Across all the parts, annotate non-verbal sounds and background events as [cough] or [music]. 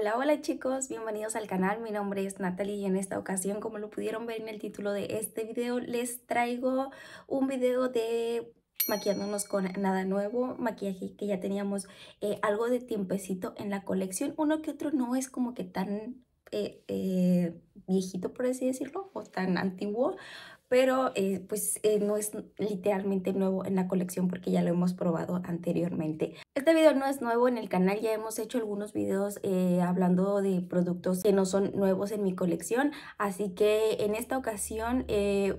Hola, hola chicos, bienvenidos al canal, mi nombre es Natalie y en esta ocasión, como lo pudieron ver en el título de este video, les traigo un video de maquillándonos con nada nuevo, maquillaje que ya teníamos eh, algo de tiempecito en la colección, uno que otro no es como que tan eh, eh, viejito, por así decirlo, o tan antiguo, pero eh, pues eh, no es literalmente nuevo en la colección porque ya lo hemos probado anteriormente. Este video no es nuevo en el canal, ya hemos hecho algunos videos eh, hablando de productos que no son nuevos en mi colección, así que en esta ocasión,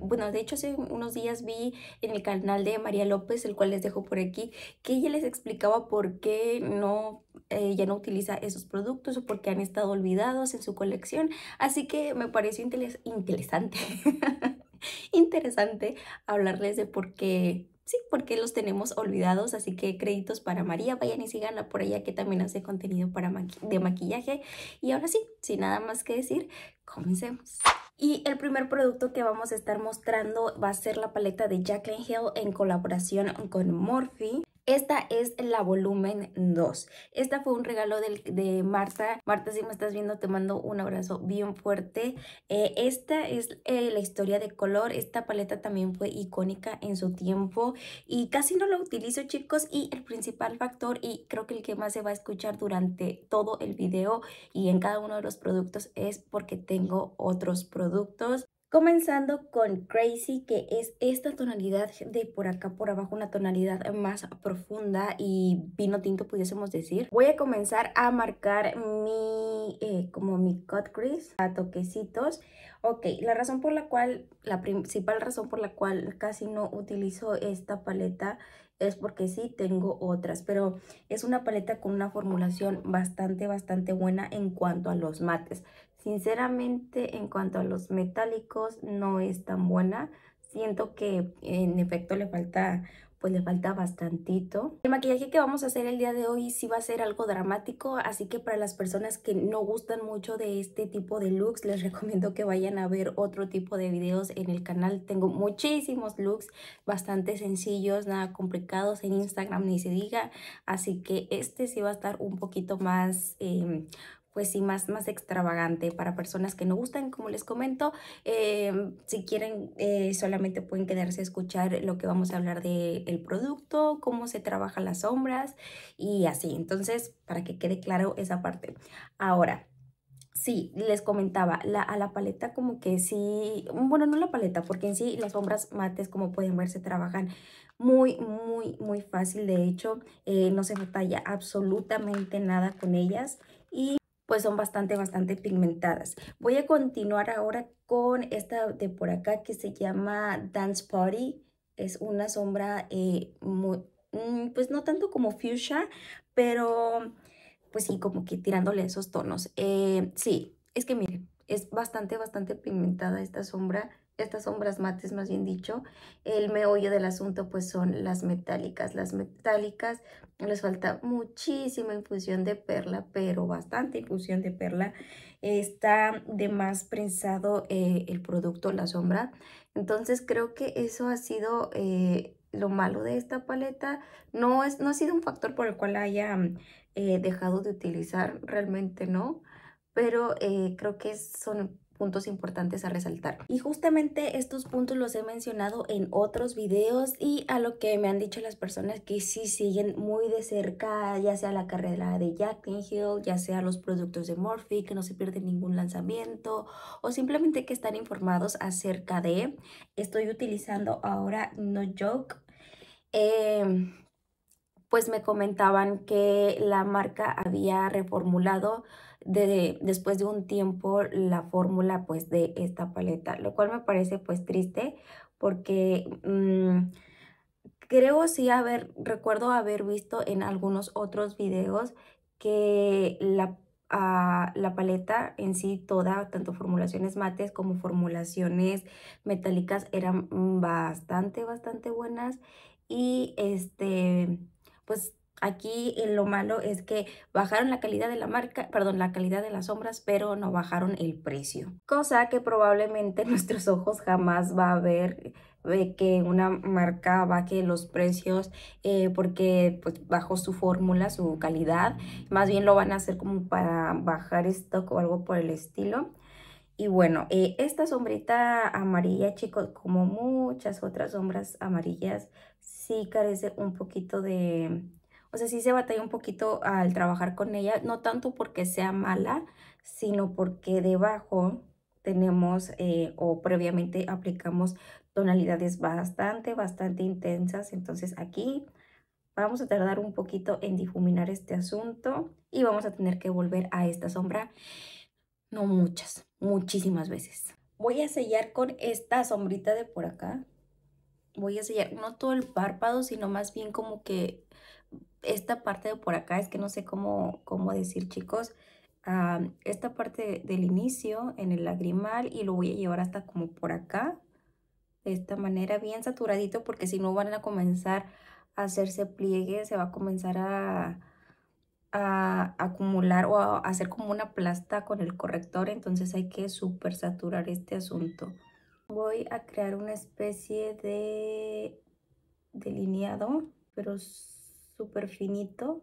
bueno de hecho hace unos días vi en el canal de María López, el cual les dejo por aquí, que ella les explicaba por qué no ya no utiliza esos productos o porque han estado olvidados en su colección. Así que me pareció interesante [laughs] [laughs] interesante hablarles de por qué sí, porque los tenemos olvidados, así que créditos para María, vayan y síganla por allá que también hace contenido para de maquillaje. Y ahora sí, sin nada más que decir, comencemos. Y el primer producto que vamos a estar mostrando va a ser la paleta de Jacqueline Hill en colaboración con Morphe. Esta es la volumen 2. Esta fue un regalo de Marta. Marta, si me estás viendo, te mando un abrazo bien fuerte. Eh, esta es eh, la historia de color. Esta paleta también fue icónica en su tiempo y casi no la utilizo, chicos. Y el principal factor, y creo que el que más se va a escuchar durante todo el video y en cada uno de los productos es porque tengo otros productos. Comenzando con Crazy, que es esta tonalidad de por acá por abajo, una tonalidad más profunda y vino tinto pudiésemos decir. Voy a comenzar a marcar mi, eh, como mi cut crease a toquecitos. Ok, la razón por la cual, la principal razón por la cual casi no utilizo esta paleta es porque sí tengo otras, pero es una paleta con una formulación bastante, bastante buena en cuanto a los mates. Sinceramente, en cuanto a los metálicos, no es tan buena. Siento que en efecto le falta pues le falta bastantito. El maquillaje que vamos a hacer el día de hoy sí va a ser algo dramático, así que para las personas que no gustan mucho de este tipo de looks, les [laughs] recomiendo que vayan a ver otro tipo de videos en el canal. Tengo muchísimos looks bastante sencillos, nada complicados en Instagram ni se diga, así que este sí va a estar un poquito más... Em, pues sí, más, más extravagante para personas que no gustan, como les comento. Em, si quieren, eh, solamente pueden quedarse a escuchar lo que vamos a hablar del producto, cómo se trabajan las sombras y así. Entonces, para que quede claro esa parte. Ahora, Sí, les comentaba, a la paleta como que sí, bueno, no la paleta, porque en sí las sombras mates, como pueden ver, se trabajan muy, muy, muy fácil. De hecho, eh, no se batalla absolutamente nada con ellas. Y pues son bastante, bastante pigmentadas. Voy a continuar ahora con esta de por acá que se llama Dance Party. Es una sombra, eh, muy, mm, pues no tanto como fuchsia, pero pues sí, como que tirándole esos tonos. Eh, sí, es que miren, es bastante, bastante pigmentada esta sombra estas sombras mates más bien dicho, el meollo del asunto pues son las metálicas. Las metálicas les falta muchísima infusión de perla, pero bastante infusión de perla. Está de más prensado eh, el producto, la sombra. Entonces creo que eso ha sido eh, lo malo de esta paleta. No, es, no ha sido un factor por el cual haya eh, dejado de utilizar, realmente no. Pero creo que son puntos importantes a resaltar. Y justamente estos puntos los he mencionado en otros videos y a lo que me han dicho las personas que sí siguen muy de cerca, ya sea la carrera de Jack Hill, ya sea los productos de Morphe, que no se pierden ningún lanzamiento o simplemente que están informados acerca de. Estoy utilizando ahora No Joke. Em, pues me comentaban que la marca había reformulado después de un tiempo la fórmula pues de esta paleta, lo cual me parece pues triste porque mm, creo sí haber, recuerdo haber visto en algunos otros videos que la, ah, la paleta en sí toda, tanto formulaciones mates como formulaciones metálicas eran bastante, bastante buenas y este pues Aquí eh, lo malo es que bajaron la calidad de la marca, perdón, la calidad de las sombras, pero no bajaron el precio. Cosa que probablemente [laughs] nuestros ojos jamás va a ver que una marca baje los precios eh, porque pues, bajó su fórmula, su calidad. Más bien lo van a hacer como para bajar stock o algo por el estilo. Y bueno, eh, esta sombrita amarilla, chicos, como muchas otras sombras amarillas, sí carece un poquito de, o sea, sí se batalla un poquito al trabajar con ella, no tanto porque sea mala, sino porque debajo tenemos eh, o previamente aplicamos tonalidades bastante, bastante intensas. Entonces aquí vamos a tardar un poquito en difuminar este asunto y vamos a tener que volver a esta sombra, no muchas, muchísimas veces. Voy a sellar con esta sombrita de por acá. Voy a sellar no todo el párpado, sino más bien como que esta parte de por acá, es que no sé cómo, cómo decir chicos, ah, esta parte del inicio en el lagrimal y lo voy a llevar hasta como por acá, de esta manera bien saturadito porque si no van a comenzar a hacerse pliegue, se va a comenzar a, a acumular o a hacer como una plasta con el corrector, entonces hay que super saturar este asunto. Voy a crear una especie de delineado, pero finito.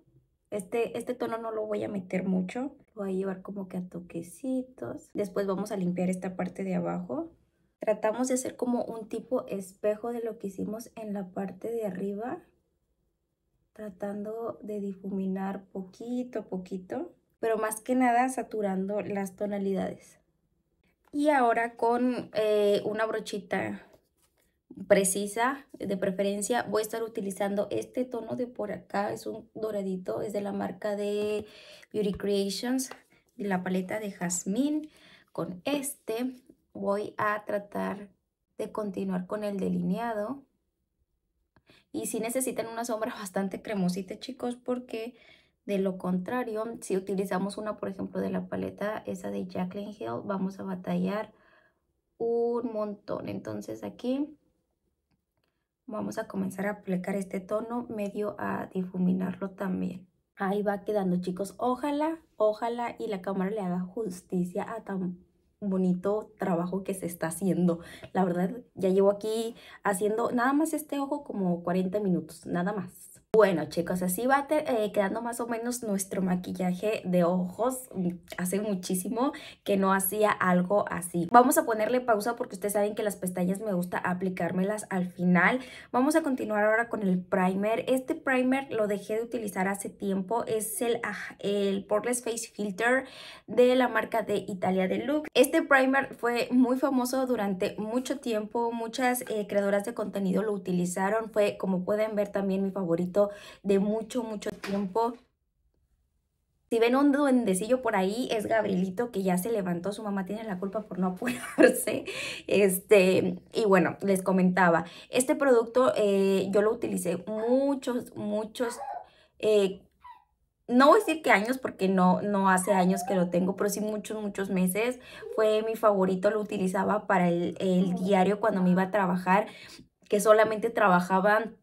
Este, este tono no lo voy a meter mucho, voy a llevar como que a toquecitos. Después vamos a limpiar esta parte de abajo. Tratamos de hacer como un tipo espejo de lo que hicimos en la parte de arriba, tratando de difuminar poquito a poquito, pero más que nada saturando las tonalidades. Y ahora con eh, una brochita precisa, de preferencia, voy a estar utilizando este tono de por acá, es un doradito, es de la marca de Beauty Creations, de la paleta de jazmín Con este voy a tratar de continuar con el delineado. Y si necesitan una sombra [laughs] bastante cremosita, chicos, porque de lo contrario, si utilizamos una, por ejemplo, de la paleta esa de Jacqueline Hill, vamos a batallar un montón. Entonces aquí Vamos a comenzar a aplicar este tono medio a difuminarlo también. Ahí va quedando chicos, ojalá, ojalá y la cámara le haga justicia a tan bonito trabajo que se está haciendo. La verdad, ya llevo aquí haciendo nada más este ojo como 40 minutos, nada más. Bueno chicos, así va eh, quedando más o menos nuestro maquillaje de ojos. Mm, hace muchísimo que no hacía algo así. Vamos a ponerle pausa porque ustedes saben que las pestañas me gusta aplicármelas al final. Vamos a continuar ahora con el primer. Este primer lo dejé de utilizar hace tiempo. Es el, el Poreless Face Filter de la marca de Italia de Look. Este primer fue muy famoso durante mucho tiempo. Muchas eh, creadoras de contenido lo utilizaron. Fue, como pueden ver, también mi favorito de mucho, mucho tiempo. Si ven un duendecillo por ahí, es Gabrielito que ya se levantó, su mamá tiene la culpa por no apurarse. [laughs] Este, y bueno, les comentaba, este producto eh, yo lo utilicé muchos, muchos, eh, no voy a decir que años porque no, no hace años que lo tengo, pero sí muchos, muchos meses. Fue mi favorito, lo utilizaba para el, el diario cuando me iba a trabajar, que solamente trabajaba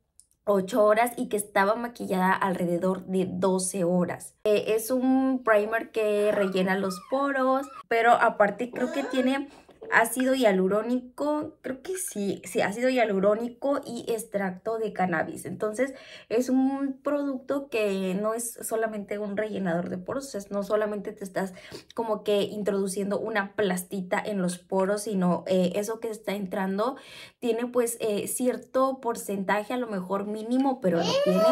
8 horas y que estaba maquillada alrededor de 12 horas. Eh, es un primer que rellena los poros, pero aparte creo que tiene ácido hialurónico, creo que sí, sí, ácido hialurónico y extracto de cannabis. Entonces es un producto que no es solamente un rellenador de poros, o sea, no solamente te estás como que introduciendo una plastita en los poros, sino eh, eso que está entrando tiene pues eh, cierto porcentaje, a lo mejor mínimo, pero lo tiene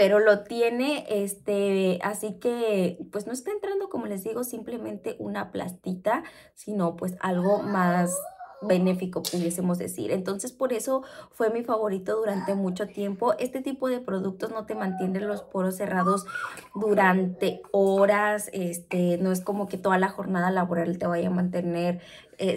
pero lo tiene, este, así que pues no está entrando, como les digo, simplemente una plastita, sino pues algo más benéfico, pudiésemos decir. Entonces, por eso fue mi favorito durante mucho tiempo. Este tipo de productos no te mantienen los poros cerrados durante horas. Este, no es como que toda la jornada laboral te vaya a mantener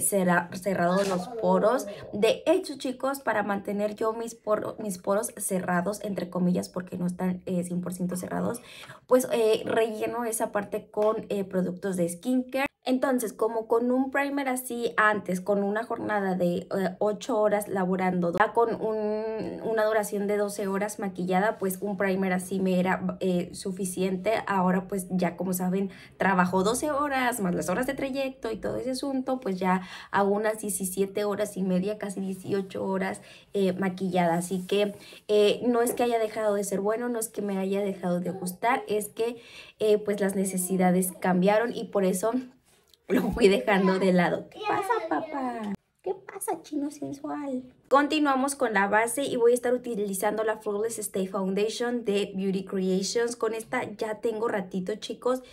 será eh, cerrado los poros. De hecho, chicos, para mantener yo mis, mis poros cerrados, entre comillas, porque no están 100% eh, cerrados, pues eh, relleno esa parte con productos de skincare. Entonces, como con un primer así antes, con una jornada de 8 horas laborando, con una duración de 12 horas maquillada, pues un primer así me era suficiente. Ahora pues ya como saben, trabajo 12 horas más las horas de trayecto y todo ese asunto, pues ya a unas 17 horas y media, casi 18 horas eh, maquillada. Así que eh, no es que haya dejado de ser bueno, no es que me haya dejado de gustar, es que eh, pues las necesidades cambiaron y por eso lo fui dejando de lado. ¿Qué pasa, papá? ¿Qué pasa, chino sensual? Continuamos con la base y voy a estar utilizando la Flawless Stay Foundation de Beauty Creations. Con esta ya tengo ratito, chicos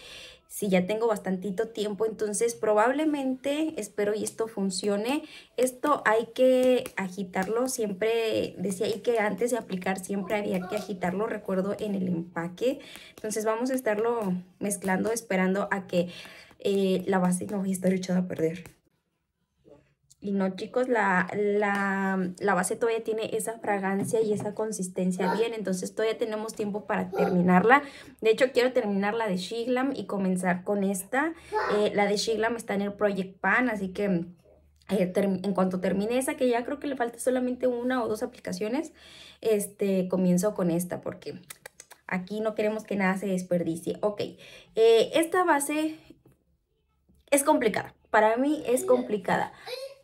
si ya tengo bastantito tiempo, entonces probablemente, espero y esto funcione, esto hay que agitarlo, siempre decía y que antes de aplicar siempre había que agitarlo, recuerdo en el empaque, entonces vamos a estarlo mezclando esperando a que eh, la base no vaya a estar echada a perder. Y no, chicos, la, base todavía tiene esa fragancia y esa consistencia bien, entonces todavía tenemos tiempo para terminarla. De hecho, quiero terminar la de Shiglam y comenzar con esta. Eh, la de Shiglam está en el Project Pan, así que eh, en cuanto termine esa, que ya creo que le falta solamente una o dos aplicaciones, este, comienzo con esta porque aquí no queremos que nada se desperdicie. Ok, eh, esta base es complicada, para mí es complicada.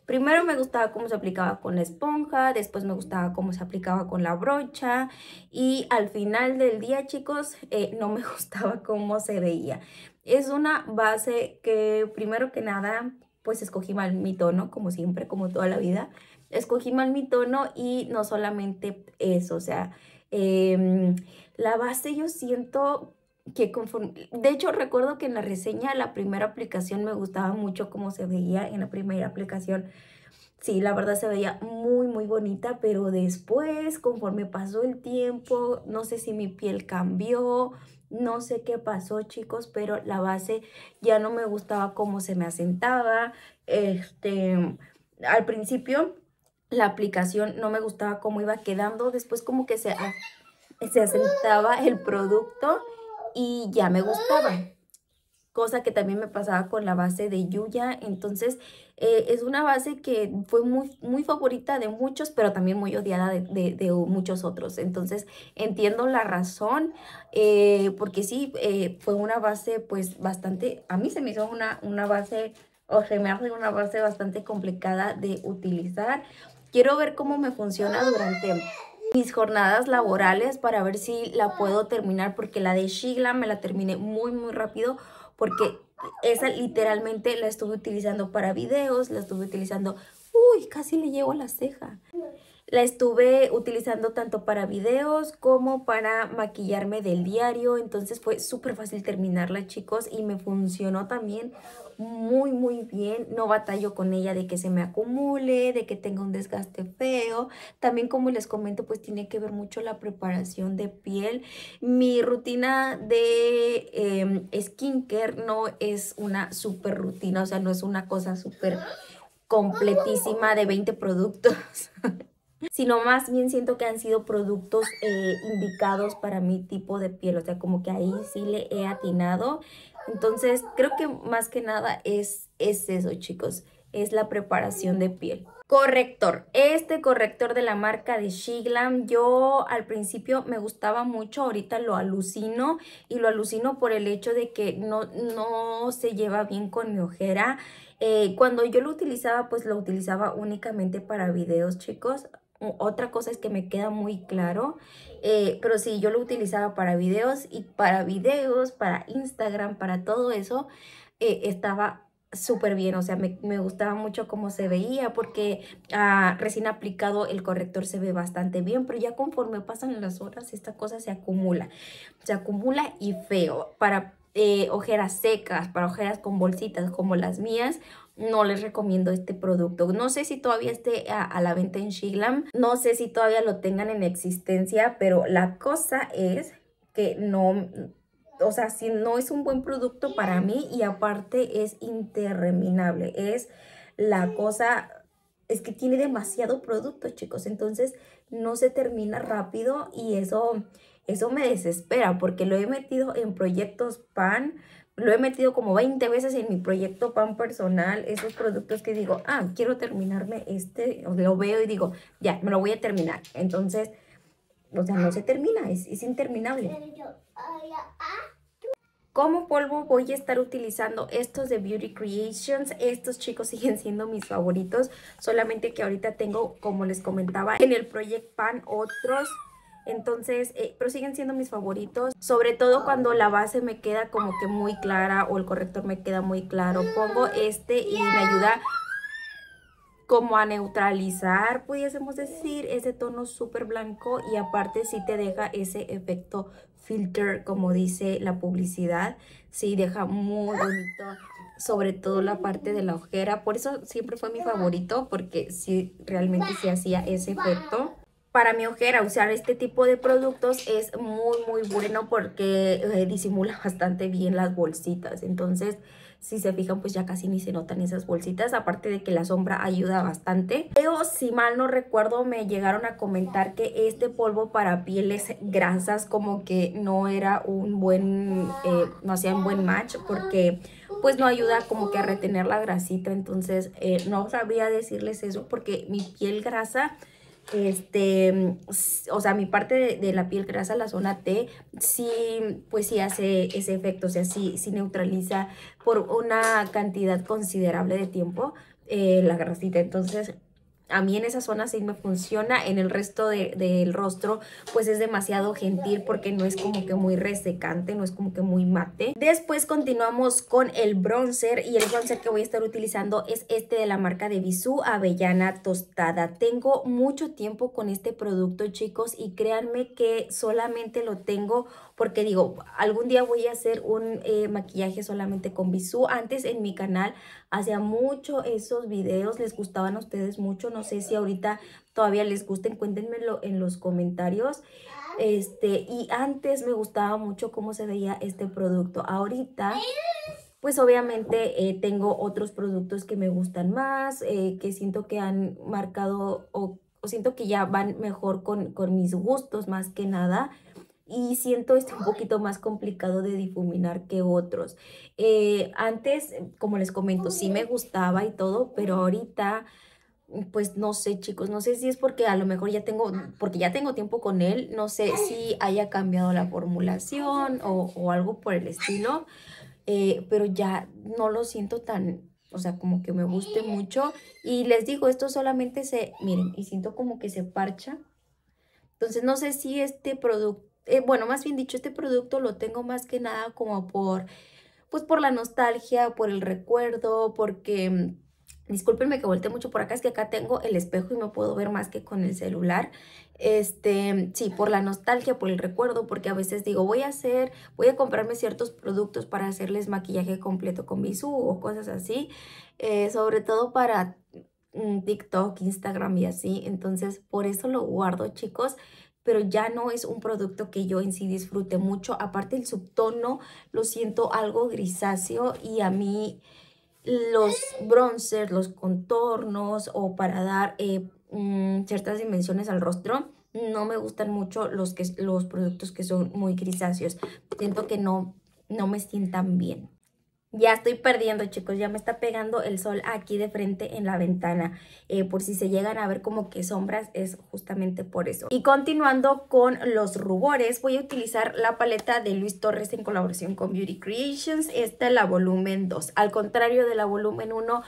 Primero me gustaba cómo se aplicaba con la esponja, después me gustaba cómo se aplicaba con la brocha y al final del día, chicos, eh, no me [laughs] gustaba cómo se veía. Es una base que primero que nada, pues escogí mal mi tono, como siempre, como toda la vida. Escogí mal mi tono y no solamente eso, o sea, em, la base yo siento que conforme, de hecho recuerdo que en la reseña la primera aplicación me gustaba mucho cómo se veía en la primera aplicación. Sí, la verdad se veía muy, muy bonita, pero después, conforme pasó el tiempo, no sé si mi piel cambió, no sé qué pasó, chicos, pero la base ya no me gustaba cómo se me asentaba. Este, al principio, la aplicación no me gustaba cómo iba quedando, después como que se, se asentaba el producto y ya me gustaba. Cosa que también me pasaba con la base de Yuya. Entonces, eh, es una base que fue muy, muy favorita de muchos, pero también muy odiada de, muchos otros. Entonces, entiendo la razón, eh, porque sí, eh, fue una base, pues, bastante... A mí se me hizo una, una base, o se me hace una base bastante complicada de utilizar. Quiero ver cómo me funciona durante mis jornadas laborales para ver si la puedo terminar porque la de Shigla me la terminé muy muy rápido porque esa literalmente la estuve utilizando para videos, la estuve utilizando, uy, casi le llevo la ceja. La estuve utilizando tanto para videos como para maquillarme del diario, entonces fue súper fácil terminarla chicos y me funcionó también muy, muy bien. No batallo con ella de que se me acumule, de que tenga un desgaste feo. También, como les comento, pues tiene que ver mucho la preparación de piel. Mi rutina de eh, skincare no es una super rutina, o sea, no es una cosa súper completísima de 20 productos. [laughs] sino más bien siento que han sido productos eh, indicados para mi tipo de piel, o sea, como que ahí sí le he atinado entonces, creo que más que nada es, eso, chicos, es la preparación de piel. Corrector. Este corrector de la marca de Shiglam, yo al principio me gustaba mucho, ahorita lo alucino y lo alucino por el hecho de que no, no se lleva bien con mi ojera. Eh, cuando yo lo utilizaba, pues lo utilizaba únicamente para videos, chicos otra cosa es que me queda muy claro, eh, pero sí, yo lo utilizaba para videos y para videos, para Instagram, para todo eso, eh, estaba súper bien, o sea, me, gustaba mucho cómo se veía porque ah, recién aplicado el corrector se ve bastante bien, pero ya conforme pasan las horas esta cosa se acumula, se acumula y feo. Para eh, ojeras secas, para ojeras con bolsitas como las mías, no les recomiendo este producto. No sé si todavía esté a, la venta en Shiglam, no sé si todavía lo tengan en existencia, pero la cosa es que no, o sea, si no es un buen producto para mí y aparte es interminable, es la cosa... Es que tiene demasiado producto, chicos, entonces no se termina rápido y eso eso me desespera porque lo he metido en proyectos pan, lo he metido como 20 veces en mi proyecto pan personal, esos productos que digo, ah, quiero terminarme este, lo veo y digo, ya, me lo voy a terminar. Entonces, o sea, no se termina, es, es interminable. Ah, ah, como polvo voy a estar utilizando estos de Beauty Creations. Estos chicos [laughs] siguen siendo mis favoritos. Solamente que ahorita tengo, como les comentaba, en el proyecto Pan otros entonces, eh, pero siguen siendo mis favoritos, sobre todo cuando la base me queda como que muy clara o el corrector me queda muy claro. Pongo este y me ayuda como a neutralizar, pudiésemos decir, ese tono súper blanco y aparte sí te deja ese efecto filter, como dice la publicidad, sí deja muy bonito, sobre todo la parte de la ojera, por eso siempre fue mi favorito, porque sí, realmente se hacía ese efecto para mi ojera usar este tipo de productos es muy muy bueno porque eh, disimula [laughs] bastante bien las bolsitas entonces si se fijan pues ya casi ni se notan esas bolsitas aparte de que la sombra ayuda bastante pero si mal no recuerdo me llegaron a comentar que este polvo para pieles grasas como que no era un buen eh, no hacía un buen match porque pues no ayuda como que a retener la grasita entonces eh, no sabría decirles eso porque mi piel grasa este, o sea, mi parte de, la piel grasa, la zona T, sí, pues sí hace ese efecto, o sea, sí, neutraliza por una cantidad considerable de tiempo eh, la grasita. Entonces, a mí en esa zona sí me funciona, en el resto del rostro pues es demasiado gentil porque no es como que muy resecante, no es como que muy mate. Después continuamos con el bronzer y el bronzer que voy a estar utilizando es este de la marca de Bisú Avellana Tostada. Tengo mucho tiempo con este producto chicos y créanme que solamente lo tengo porque digo, algún día voy a hacer un eh, maquillaje solamente con bisú. Antes en mi canal hacía mucho esos videos, les gustaban a ustedes mucho, no sé si ahorita todavía les gusten, cuéntenmelo en los comentarios. Este, y antes me gustaba mucho cómo se veía este producto. Ahorita pues obviamente eh, tengo otros productos que me gustan más, eh, que siento que han marcado o, siento que ya van mejor con, con mis gustos más que nada y siento este un poquito más complicado de difuminar que otros. Eh, antes, em, como les comento, sí me gustaba y todo, pero ahorita, mm, pues no sé, chicos, no sé si es porque a lo mejor ya tengo, mm, porque ya tengo tiempo con él, no sé si [gasps] haya cambiado la formulación o, algo por el estilo, eh, pero ya no lo siento tan, o sea, como que me guste mucho. Y les digo, esto solamente se, miren, y siento como que se parcha. Entonces no sé si este producto eh, bueno, más bien dicho, este producto lo tengo más que nada como por, pues por la nostalgia, por el recuerdo, porque... Mm, discúlpenme que volteé mucho por acá, es que acá tengo el espejo y me puedo ver más que con el celular. Este, sí, por la nostalgia, por el recuerdo, porque a veces digo, voy a hacer, voy a comprarme ciertos productos para hacerles maquillaje completo con su o cosas así, eh, sobre todo para mm, TikTok, Instagram y así. Entonces, por eso lo guardo, chicos, pero ya no es un producto que yo en sí disfrute mucho. Aparte el subtono lo siento algo grisáceo y a mí los bronzers, los contornos o para dar eh, mm, ciertas dimensiones al rostro, no me gustan mucho los, que, los productos que son muy grisáceos. Siento que no, no me sientan bien. Ya estoy perdiendo, chicos, ya me está pegando el sol aquí de frente en la ventana. Eh, por si se llegan a ver como que sombras, es justamente por eso. Y continuando con los rubores, voy a utilizar la paleta de Luis Torres en colaboración con Beauty Creations. Esta es la volumen 2. Al contrario de la volumen 1,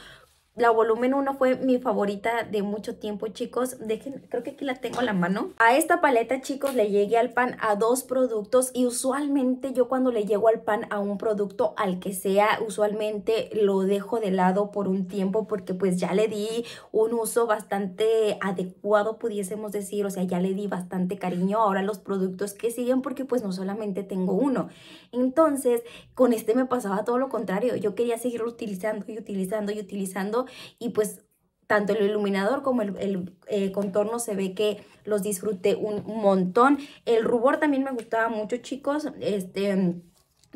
la volumen 1 fue mi favorita de mucho tiempo, chicos. Dejen, creo que aquí la tengo a la mano. A esta paleta, chicos, le llegué al pan a dos productos y usualmente yo cuando le llego al pan a un producto, al que sea, usualmente lo dejo de lado por un tiempo porque pues ya le di un uso bastante adecuado, pudiésemos decir. O sea, ya le di bastante cariño ahora los productos que siguen porque pues no solamente tengo uno. Entonces, con este me pasaba todo lo contrario. Yo quería seguirlo utilizando y utilizando y utilizando y pues tanto el iluminador como el, eh, contorno se ve que los disfruté un montón. El rubor también me gustaba mucho, chicos. Este, mm,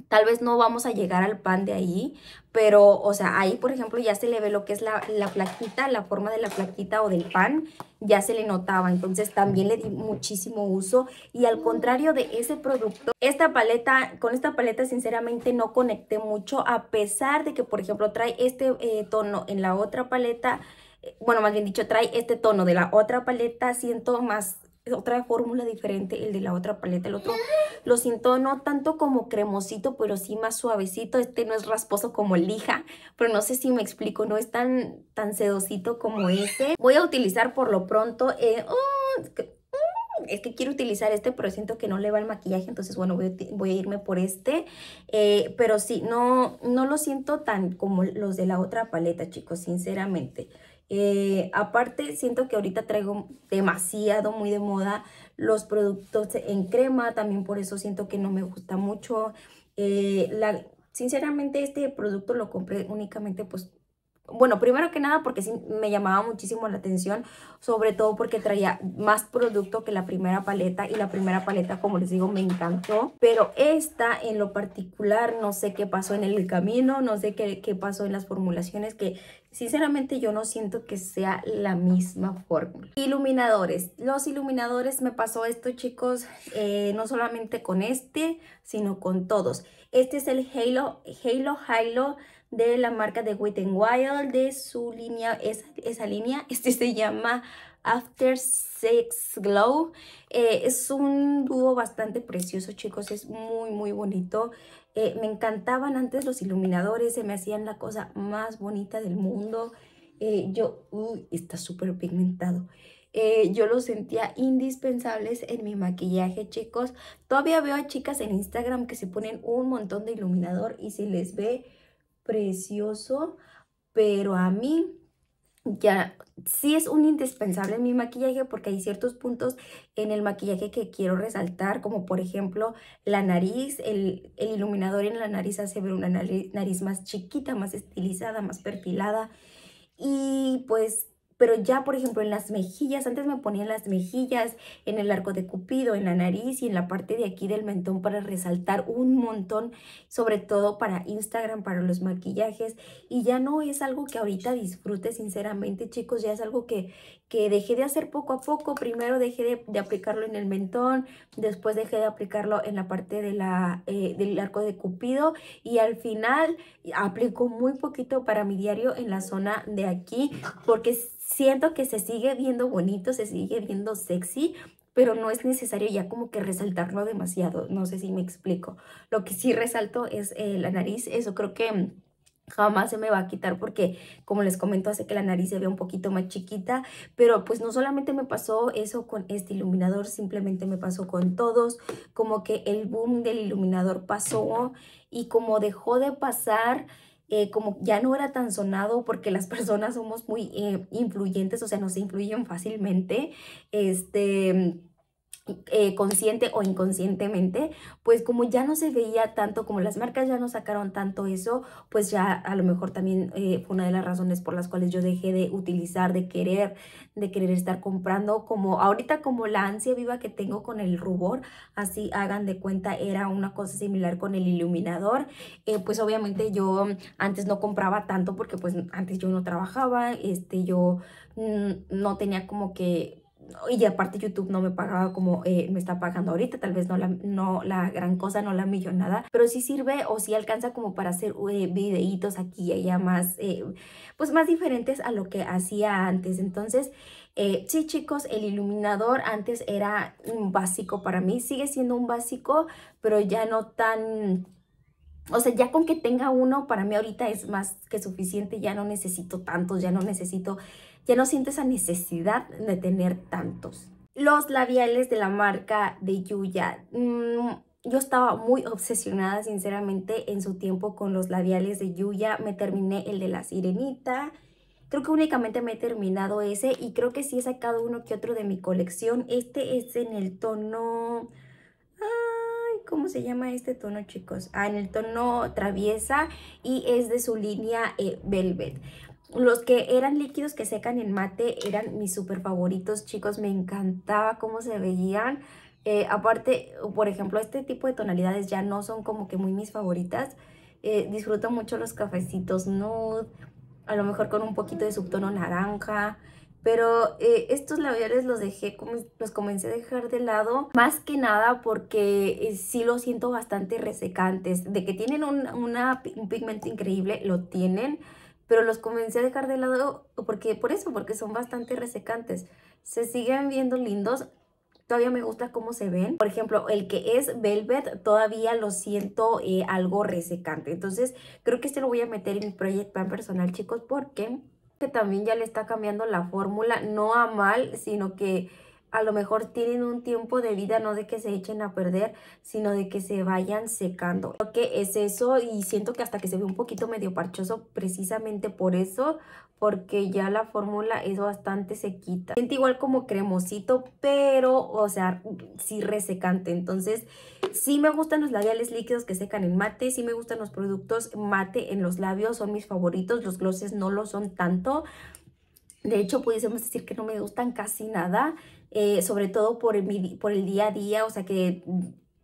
tal vez no vamos a llegar al pan de ahí, pero, o sea, ahí, por ejemplo, ya se le ve lo que es la, la, plaquita, la forma de la plaquita o del pan, ya se le notaba. Entonces, también le di muchísimo uso. Y al contrario de ese producto, esta paleta, con esta paleta, sinceramente, no conecté mucho, a pesar de que, por ejemplo, trae este eh, tono en la otra paleta, eh, bueno, más bien dicho, trae este tono de la otra paleta, siento más es otra fórmula diferente el de la otra paleta. El otro lo siento no tanto como cremosito, pero sí más suavecito. Este no es rasposo como lija, pero no sé si me explico, no es tan, tan sedosito como ese. Voy a utilizar por lo pronto... Eh, oh, mm, es que quiero utilizar este, pero siento que no le va el maquillaje, entonces bueno, voy, a, irme por este. Eh, pero sí, no, no lo siento tan como los de la otra paleta, chicos, sinceramente. Eh, aparte, siento que ahorita traigo demasiado, muy de moda, los productos en crema. También por eso siento que no me gusta mucho. Eh, sinceramente, este producto lo compré únicamente, pues, bueno, primero que nada porque sí me llamaba muchísimo la atención, sobre todo porque traía más producto que la primera paleta y la primera paleta, como les digo, me encantó, pero esta en lo particular, no sé qué pasó en el camino, no sé qué, qué pasó en las formulaciones, que Sinceramente yo no siento que sea la misma fórmula. Iluminadores. Los iluminadores me pasó esto chicos, eh, no solamente con este, sino con todos. Este es el Halo Halo Halo de la marca de Wet n Wild, de su línea, esa, esa línea. [laughs] Este se llama After Sex Glow. Eh, es un dúo bastante precioso chicos, es muy muy bonito. Eh, me encantaban antes los iluminadores, se me hacían la cosa más bonita del mundo. Eh, yo, uy, está súper pigmentado. Eh, yo los sentía indispensables en mi maquillaje, chicos. Todavía veo a chicas en Instagram que se ponen un montón de iluminador y se les ve precioso, pero a mí ya sí es un indispensable en mi maquillaje porque hay ciertos puntos en el maquillaje que quiero resaltar, como por ejemplo la nariz, el, iluminador en la nariz hace ver una nariz más chiquita, más estilizada, más perfilada. Y pues pero ya, por ejemplo, en las mejillas, antes me ponía las mejillas, en el arco de Cupido, en la nariz y en la parte de aquí del mentón para resaltar un montón, sobre todo para Instagram, para los maquillajes. Y ya no es algo que ahorita disfrute, sinceramente, chicos, ya es algo que, que dejé de hacer poco a poco. Primero dejé de, aplicarlo en el mentón, después dejé de aplicarlo en la parte de la, eh, del arco de Cupido y al final aplico muy poquito para mi diario en la zona de aquí porque siento que se sigue viendo bonito, se sigue viendo sexy, pero no es necesario ya como que resaltarlo demasiado. No sé si me explico. Lo que sí resalto es eh, la nariz. Eso creo que jamás se me va a quitar porque como les comento hace que la nariz se vea un poquito más chiquita pero pues no solamente me pasó eso con este iluminador simplemente me pasó con todos como que el boom del iluminador pasó y como dejó de pasar eh, como ya no era tan sonado porque las [laughs] personas somos muy eh, influyentes, o sea, nos influyen fácilmente, este eh, consciente o inconscientemente, pues como ya no se veía tanto, como las marcas ya no sacaron tanto eso, pues ya a lo mejor también eh, fue una de las razones por las cuales yo dejé de utilizar, de querer, de querer estar comprando, como ahorita como la ansia viva que tengo con el rubor, así hagan de cuenta, era una cosa similar con el iluminador, eh, pues obviamente yo antes no compraba tanto porque pues antes yo no trabajaba, este yo mm, no tenía como que y aparte YouTube no me pagaba como eh, me está pagando ahorita, tal vez no la, no la gran cosa, no la millonada, pero sí sirve o sí alcanza como para hacer eh, videitos aquí y allá más, eh, pues más diferentes a lo que hacía antes. Entonces, sí, chicos, el iluminador antes era un básico para mí, sigue siendo un básico, pero ya no tan... O sea, ya con que tenga uno, para mí ahorita es más que suficiente, ya no necesito tantos, ya no necesito ya no sientes esa necesidad de tener tantos. Los labiales de la marca de Yuya. Mm, yo estaba muy obsesionada sinceramente en su tiempo con los labiales de Yuya. Me terminé el de la sirenita. Creo que únicamente me he terminado ese y creo que sí he sacado uno que otro de mi colección. Este es en el tono... Ay, ¿cómo se llama este tono, chicos? Ah, en el tono traviesa y es de su línea eh, Velvet. Los que eran líquidos que secan en mate eran mis súper favoritos, chicos. Me encantaba cómo se veían. Eh, aparte, por ejemplo, este tipo de tonalidades ya no son como que muy mis favoritas. Eh, disfruto mucho los cafecitos nude, a lo mejor con un poquito de subtono naranja. Pero eh, estos labiales los dejé, los comencé a dejar de lado. Más que nada porque sí los siento bastante resecantes. De que tienen un, un pigmento increíble, lo tienen pero los comencé a dejar de lado porque por eso, porque son bastante resecantes. Se siguen viendo lindos, todavía me gusta cómo se ven. Por ejemplo, el que es Velvet todavía lo siento eh, algo resecante. Entonces, creo que este lo voy a meter en mi Project personal, chicos, porque que también ya le está cambiando la fórmula, no a mal, sino que a lo mejor tienen un tiempo de vida, no de que se echen a perder, sino de que se vayan secando. Porque que es eso y siento que hasta que se ve un poquito medio parchoso precisamente por eso, porque ya la fórmula es bastante sequita. Siente igual como cremosito, pero, o sea, sí resecante. Entonces, sí me gustan los labiales líquidos que secan en mate, sí me gustan los productos mate en los labios, son mis favoritos, los glosses no lo son tanto. De hecho, pudiésemos decir que no me gustan casi nada. Eh, sobre todo por, por el día a día, o sea que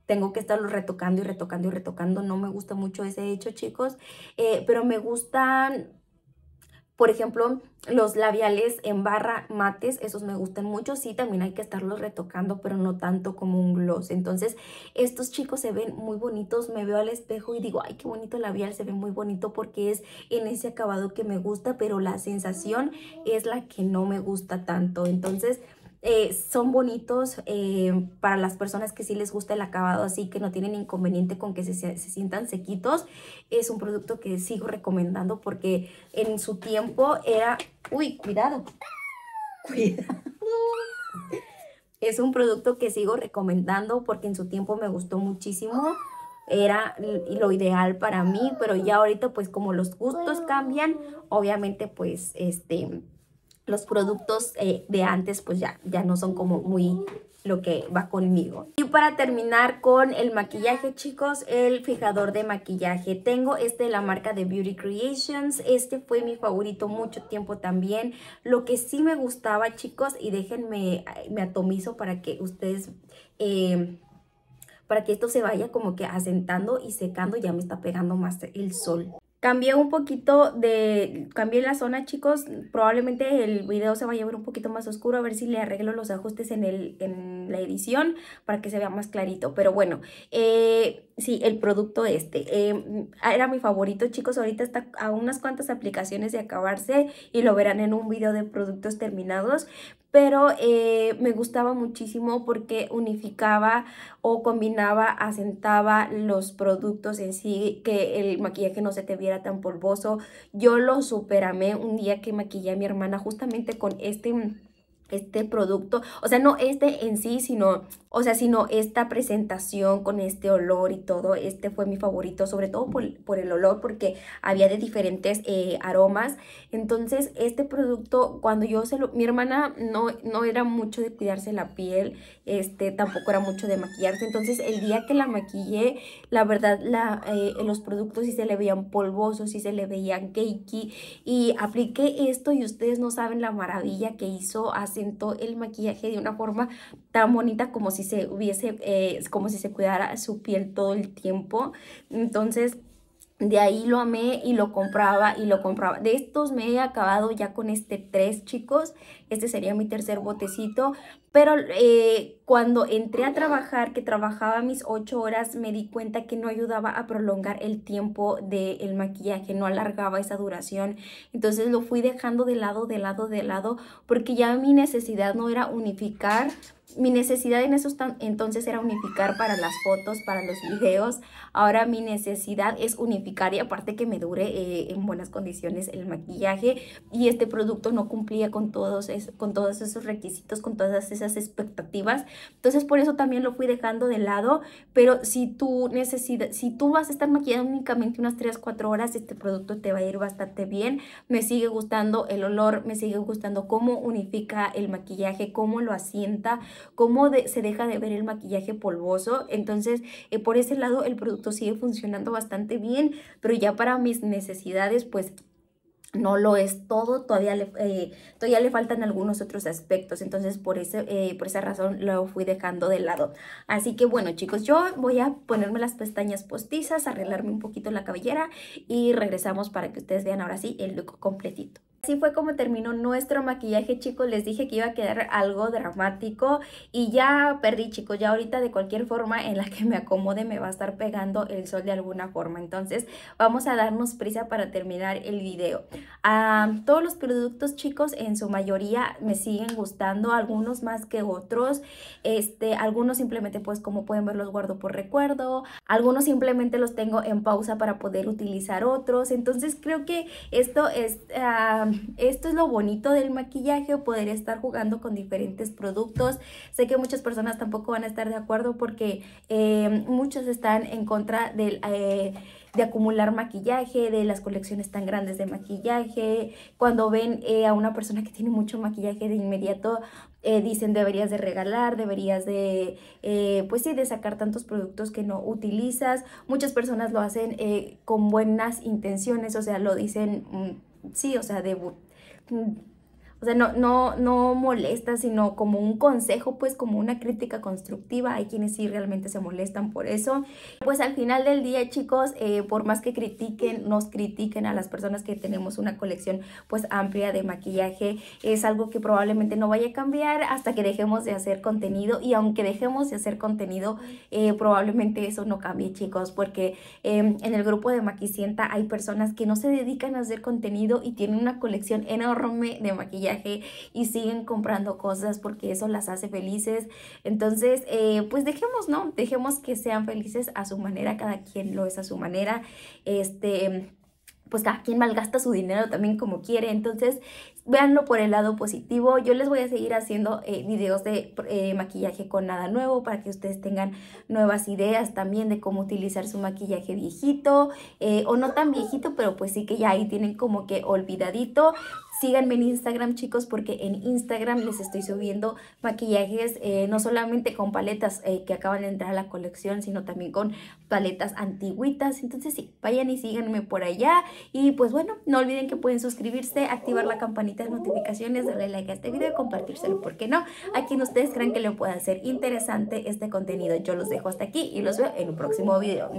tengo que estarlo retocando y retocando y retocando. No me gusta mucho ese hecho, chicos, eh, pero me gustan, por ejemplo, los labiales en barra mates, esos me gustan mucho. Sí, también hay que estarlos retocando, pero no tanto como un gloss. Entonces, estos chicos se ven muy bonitos. Me veo al espejo y digo, ay, qué bonito labial, se ve muy bonito porque es en ese acabado que me gusta, pero la sensación es la que no me gusta tanto. Entonces... Eh, son bonitos eh, para las personas que sí les gusta el acabado, así que no tienen inconveniente con que se, sientan sequitos. Es un producto que sigo recomendando porque en su tiempo era... ¡Uy, cuidado! Cuidado. Es un producto que sigo recomendando porque en su tiempo me gustó muchísimo. Era lo ideal para mí, pero ya ahorita pues como los gustos cambian, obviamente pues este los productos eh, de antes pues ya, ya no son como muy lo que va conmigo. Y para terminar con el maquillaje, chicos, el fijador de maquillaje. Tengo este de la marca de Beauty Creations. Este fue mi favorito mucho tiempo también. Lo que sí me gustaba, chicos, y déjenme, me atomizo para que ustedes... Eh, para que esto se vaya como que asentando y secando, ya me está pegando más el sol. Cambié un poquito de, cambié la zona chicos, probablemente el video se va a ver un poquito más oscuro, a ver si le arreglo los ajustes en, el, en la edición para que se vea más clarito, pero bueno, eh, sí, el producto este, eh, era mi favorito chicos, ahorita está a unas cuantas aplicaciones de acabarse y lo verán en un video de productos terminados, pero eh, me gustaba muchísimo porque unificaba o combinaba, asentaba los productos en sí, que el maquillaje no se te viera tan polvoso. Yo lo superamé un día que maquillé a mi hermana justamente con este mm, este producto, o sea, no este en sí, sino, o sea, sino esta presentación con este olor y todo, este fue mi favorito, sobre todo por, el olor, porque había de diferentes eh, aromas, entonces este producto, cuando yo se lo, mi hermana no, no era mucho de cuidarse la piel, este, tampoco era mucho de maquillarse, entonces el día que la maquillé, la verdad, la, eh, los productos sí se le veían polvosos, sí se le veían cakey, y apliqué esto y ustedes no saben la maravilla que hizo hace el maquillaje de una forma tan bonita como si se hubiese, eh, como si se cuidara su piel todo el tiempo. Entonces, de ahí lo amé y lo compraba y lo compraba. De estos me he acabado ya con este tres, chicos. Este sería mi tercer botecito. Pero eh, cuando entré a trabajar, que trabajaba mis ocho horas, me di cuenta que no ayudaba a prolongar el tiempo del maquillaje, no alargaba esa duración. Entonces lo fui dejando de lado, de lado, de lado, porque ya mi necesidad no era unificar mi necesidad en esos entonces era unificar para las fotos, para los videos. Ahora mi necesidad es unificar y aparte que me dure eh, en buenas condiciones el maquillaje y este producto no cumplía con todos, con todos esos requisitos, con todas esas expectativas. Entonces por eso también lo fui dejando de lado, pero si tú si tú vas a estar maquillando únicamente unas 3, 4 horas, este producto te va a ir bastante bien. Me sigue gustando el olor, me sigue gustando cómo unifica el maquillaje, cómo lo asienta, cómo se deja de ver el maquillaje polvoso. Entonces, eh, por ese lado, el producto sigue funcionando bastante bien, pero ya para mis necesidades, pues no lo es todo, todavía le, eh, todavía le faltan algunos otros aspectos, entonces por, eh, por esa razón lo fui dejando de lado. Así que bueno chicos, yo voy a ponerme las pestañas postizas, arreglarme un poquito la cabellera y regresamos para que ustedes vean ahora sí el look completito. Así fue como terminó nuestro maquillaje, chicos. Les dije que iba a quedar algo dramático y ya perdí, chicos. Ya ahorita de cualquier forma en la que me acomode me va a estar pegando el sol de alguna forma. Entonces vamos a darnos prisa para terminar el video. Ah, todos los productos, chicos, en su mayoría me siguen gustando. Algunos más que otros. Este, algunos simplemente, pues como pueden ver, los guardo por recuerdo. Algunos simplemente los tengo en pausa para poder utilizar otros. Entonces creo que esto es... Ah, esto es lo bonito del maquillaje, poder estar jugando con diferentes productos. Sé que muchas personas tampoco van a estar de acuerdo porque eh, muchos están en contra eh, de acumular maquillaje, de las colecciones tan grandes de maquillaje. Cuando ven eh, a una persona que tiene mucho maquillaje de inmediato, dicen deberías de regalar, deberías de, pues sí, de sacar tantos productos que no utilizas. Muchas personas lo hacen con buenas intenciones, o sea, lo dicen mm, sí, o sea, de o sea, no, no, no molesta, sino como un consejo, pues como una crítica constructiva. Hay quienes sí realmente se molestan por eso. Pues al final del día, chicos, eh, por más que critiquen, nos critiquen a las personas que tenemos una colección pues amplia de maquillaje, es algo que probablemente no vaya a cambiar hasta que dejemos de hacer contenido. Y aunque dejemos de hacer contenido, eh, probablemente eso no cambie, chicos, porque em, en el grupo de Maquisienta hay personas que no se dedican a hacer contenido y tienen una colección enorme de maquillaje y siguen comprando cosas porque eso las hace felices. Entonces, eh, pues dejemos, ¿no? Dejemos que sean felices a su manera, cada quien lo es a su manera. Este, pues cada quien malgasta su dinero también como quiere. Entonces, véanlo por el lado positivo. Yo les voy a seguir haciendo eh, videos de eh, maquillaje con nada nuevo para que ustedes tengan nuevas ideas también de cómo utilizar su maquillaje viejito o no tan viejito, pero pues sí que ya ahí tienen como que olvidadito. Síganme en Instagram, chicos, porque en Instagram les estoy subiendo maquillajes, eh, no solamente con paletas eh, que acaban de entrar a la colección, sino también con paletas antiguitas. Entonces sí, vayan y síganme por allá. Y pues bueno, no olviden que pueden suscribirse, activar la campanita de notificaciones, darle like a este video y compartírselo, ¿por qué no? A quien ustedes crean que le pueda ser interesante este contenido. Yo los dejo hasta aquí y los veo en un próximo video.